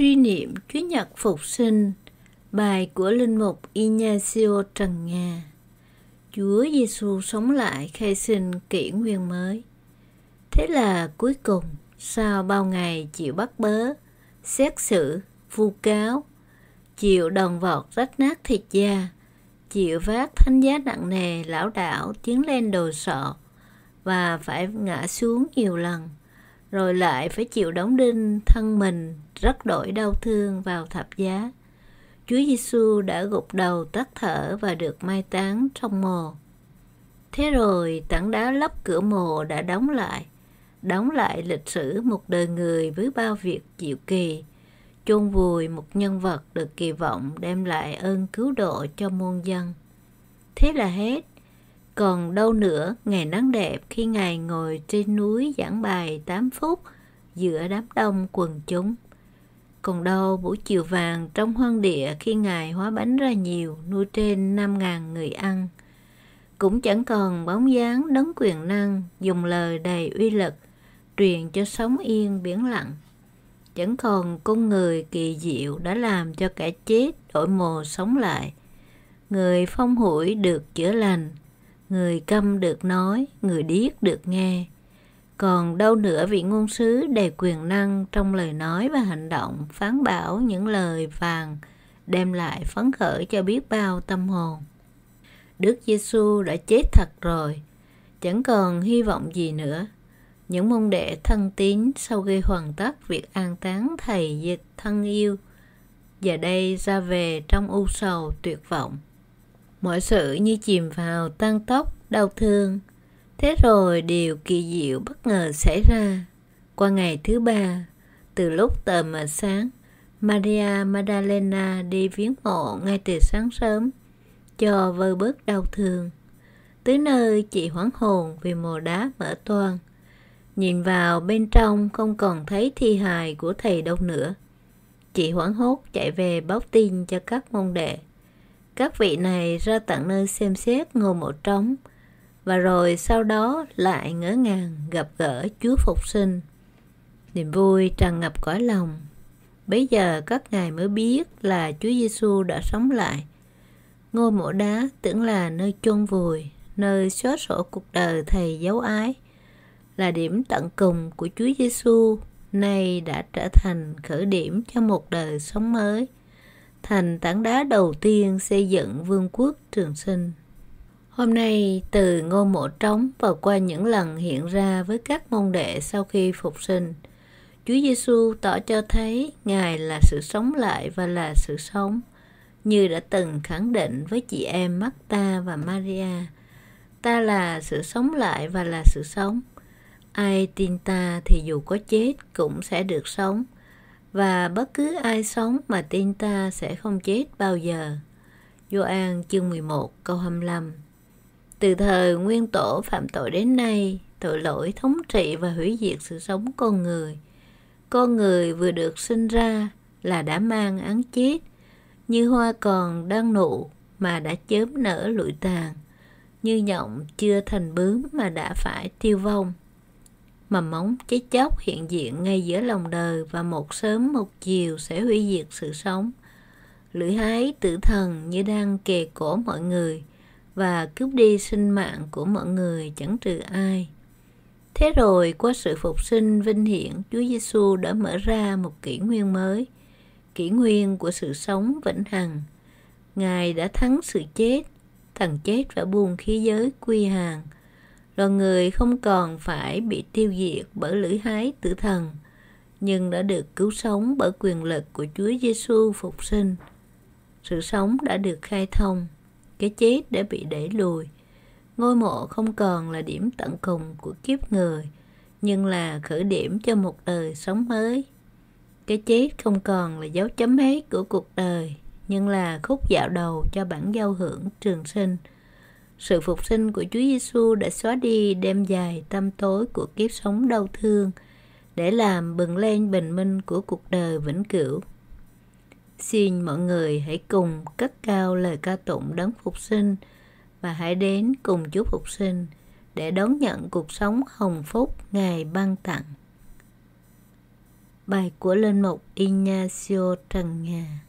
Suy niệm Chúa Nhật Phục Sinh Bài của Linh Mục Ignacio Trần Nga Chúa Giêsu sống lại khai sinh kỷ nguyên mới Thế là cuối cùng sau bao ngày chịu bắt bớ Xét xử, vu cáo Chịu đồng vọt rách nát thịt da Chịu vác thánh giá nặng nề lão đảo tiến lên đồi sọ Và phải ngã xuống nhiều lần rồi lại phải chịu đóng đinh thân mình rất đổi đau thương vào thập giá. Chúa Giêsu đã gục đầu tắt thở và được mai táng trong mồ. Thế rồi tảng đá lấp cửa mồ đã đóng lại, đóng lại lịch sử một đời người với bao việc diệu kỳ, chôn vùi một nhân vật được kỳ vọng đem lại ơn cứu độ cho muôn dân. Thế là hết, còn đâu nữa, ngày nắng đẹp khi Ngài ngồi trên núi giảng bài 8 phút giữa đám đông quần chúng. Còn đâu buổi chiều vàng trong hoang địa khi Ngài hóa bánh ra nhiều, nuôi trên 5.000 người ăn. Cũng chẳng còn bóng dáng đấng quyền năng, dùng lời đầy uy lực, truyền cho sống yên biển lặng. Chẳng còn con người kỳ diệu đã làm cho kẻ chết đổi mồ sống lại. Người phong hủi được chữa lành, người câm được nói người điếc được nghe còn đâu nữa vị ngôn sứ đầy quyền năng trong lời nói và hành động phán bảo những lời vàng đem lại phấn khởi cho biết bao tâm hồn đức giêsu đã chết thật rồi chẳng còn hy vọng gì nữa những môn đệ thân tín sau khi hoàn tất việc an táng thầy dịch thân yêu giờ đây ra về trong u sầu tuyệt vọng mọi sự như chìm vào tăng tốc đau thương. Thế rồi điều kỳ diệu bất ngờ xảy ra. Qua ngày thứ ba, từ lúc tờ mờ sáng, Maria Madalena đi viếng mộ ngay từ sáng sớm cho vơi bớt đau thương. Tới nơi chị hoảng hồn vì mồ đá mở toang. Nhìn vào bên trong không còn thấy thi hài của thầy đâu nữa. Chị hoảng hốt chạy về báo tin cho các môn đệ. Các vị này ra tận nơi xem xét ngôi mộ trống và rồi sau đó lại ngỡ ngàng gặp gỡ Chúa Phục sinh. Niềm vui tràn ngập cõi lòng. Bây giờ các ngài mới biết là Chúa Giêsu đã sống lại. Ngôi mộ đá tưởng là nơi chôn vùi, nơi xóa sổ cuộc đời thầy dấu ái, là điểm tận cùng của Chúa Giêsu nay đã trở thành khởi điểm cho một đời sống mới – thành tảng đá đầu tiên xây dựng vương quốc Trường Sinh. Hôm nay, từ ngôi mộ trống và qua những lần hiện ra với các môn đệ sau khi phục sinh, Chúa Giêsu tỏ cho thấy Ngài là sự sống lại và là sự sống, như đã từng khẳng định với chị em Marta và Maria. Ta là sự sống lại và là sự sống. Ai tin ta thì dù có chết cũng sẽ được sống – và bất cứ ai sống mà tin ta sẽ không chết bao giờ. Gioan chương 11 câu 25 Từ thời nguyên tổ phạm tội đến nay, tội lỗi thống trị và hủy diệt sự sống con người. Con người vừa được sinh ra là đã mang án chết, như hoa còn đang nụ mà đã chớm nở lụi tàn, như nhộng chưa thành bướm mà đã phải tiêu vong mà móng chết chóc hiện diện ngay giữa lòng đời và một sớm một chiều sẽ hủy diệt sự sống. Lưỡi hái tử thần như đang kề cổ mọi người và cướp đi sinh mạng của mọi người chẳng trừ ai. Thế rồi qua sự phục sinh vinh hiển, Chúa Giêsu đã mở ra một kỷ nguyên mới, kỷ nguyên của sự sống vĩnh hằng. Ngài đã thắng sự chết, thằng chết và buông khí giới quy hàng – loài người không còn phải bị tiêu diệt bởi lưỡi hái tử thần nhưng đã được cứu sống bởi quyền lực của Chúa Giêsu phục sinh. Sự sống đã được khai thông, cái chết đã bị đẩy lùi. Ngôi mộ không còn là điểm tận cùng của kiếp người, nhưng là khởi điểm cho một đời sống mới. Cái chết không còn là dấu chấm hết của cuộc đời, nhưng là khúc dạo đầu cho bản giao hưởng trường sinh. Sự phục sinh của Chúa Giêsu đã xóa đi đêm dài tăm tối của kiếp sống đau thương để làm bừng lên bình minh của cuộc đời vĩnh cửu. Xin mọi người hãy cùng cất cao lời ca tụng đấng phục sinh và hãy đến cùng Chúa phục sinh để đón nhận cuộc sống hồng phúc Ngài ban tặng. Bài của Linh Mục Ignacio Trần Nhà